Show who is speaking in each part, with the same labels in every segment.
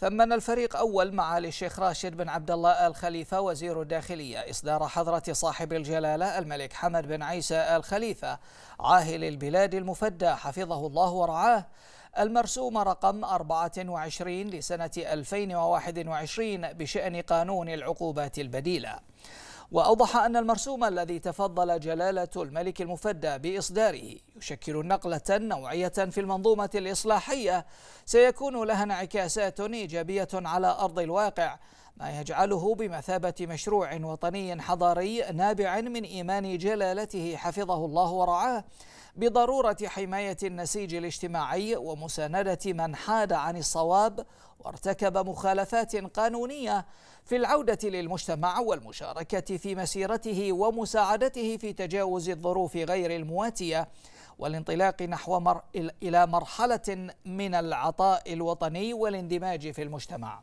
Speaker 1: ثمن الفريق أول معالي الشيخ راشد بن عبد الله الخليفة وزير الداخلية إصدار حضرة صاحب الجلالة الملك حمد بن عيسى الخليفة عاهل البلاد المفدى حفظه الله ورعاه المرسوم رقم 24 لسنة 2021 بشأن قانون العقوبات البديلة وأوضح أن المرسوم الذي تفضل جلالة الملك المفدى بإصداره يشكل نقلة نوعية في المنظومة الإصلاحية سيكون لها انعكاسات إيجابية على أرض الواقع ما يجعله بمثابة مشروع وطني حضاري نابع من إيمان جلالته حفظه الله ورعاه بضرورة حماية النسيج الاجتماعي ومساندة من حاد عن الصواب وارتكب مخالفات قانونية في العودة للمجتمع والمشاركة في مسيرته ومساعدته في تجاوز الظروف غير المواتية والانطلاق نحو مر... إلى مرحلة من العطاء الوطني والاندماج في المجتمع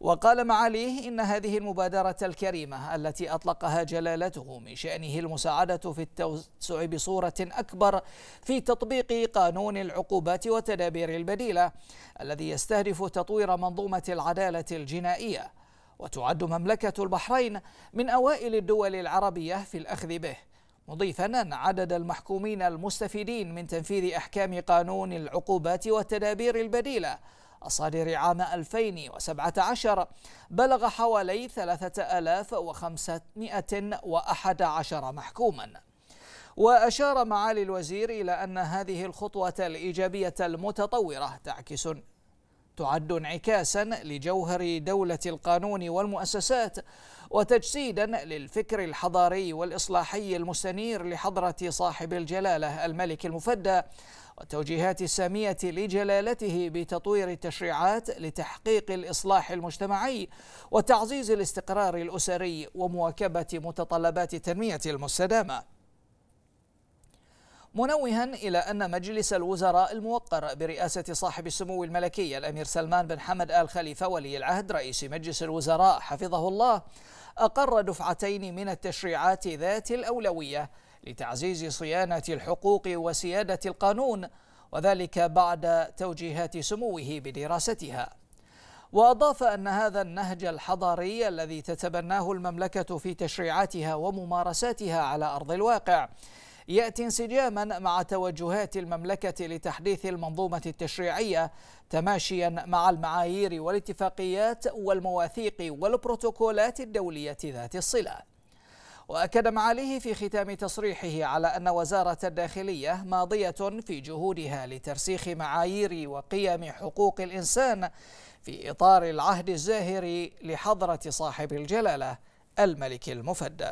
Speaker 1: وقال معاليه إن هذه المبادرة الكريمة التي أطلقها جلالته من شأنه المساعدة في التوسع بصورة أكبر في تطبيق قانون العقوبات والتدابير البديلة الذي يستهدف تطوير منظومة العدالة الجنائية وتعد مملكة البحرين من أوائل الدول العربية في الأخذ به مضيفا أن عدد المحكومين المستفيدين من تنفيذ أحكام قانون العقوبات والتدابير البديلة الصادر عام 2017 بلغ حوالي 3511 محكوما وأشار معالي الوزير إلى أن هذه الخطوة الإيجابية المتطورة تعكس تعد انعكاسا لجوهر دولة القانون والمؤسسات وتجسيدا للفكر الحضاري والإصلاحي المستنير لحضرة صاحب الجلالة الملك المفدى والتوجيهات السامية لجلالته بتطوير التشريعات لتحقيق الإصلاح المجتمعي وتعزيز الاستقرار الأسري ومواكبة متطلبات التنمية المستدامة منوها إلى أن مجلس الوزراء الموقر برئاسة صاحب السمو الملكي الأمير سلمان بن حمد آل خليفة ولي العهد رئيس مجلس الوزراء حفظه الله أقر دفعتين من التشريعات ذات الأولوية لتعزيز صيانة الحقوق وسيادة القانون وذلك بعد توجيهات سموه بدراستها وأضاف أن هذا النهج الحضاري الذي تتبناه المملكة في تشريعاتها وممارساتها على أرض الواقع يأتي انسجاما مع توجهات المملكة لتحديث المنظومة التشريعية تماشيا مع المعايير والاتفاقيات والمواثيق والبروتوكولات الدولية ذات الصلة وأكد معاليه في ختام تصريحه على أن وزارة الداخلية ماضية في جهودها لترسيخ معايير وقيم حقوق الإنسان في إطار العهد الزاهر لحضرة صاحب الجلالة الملك المفدى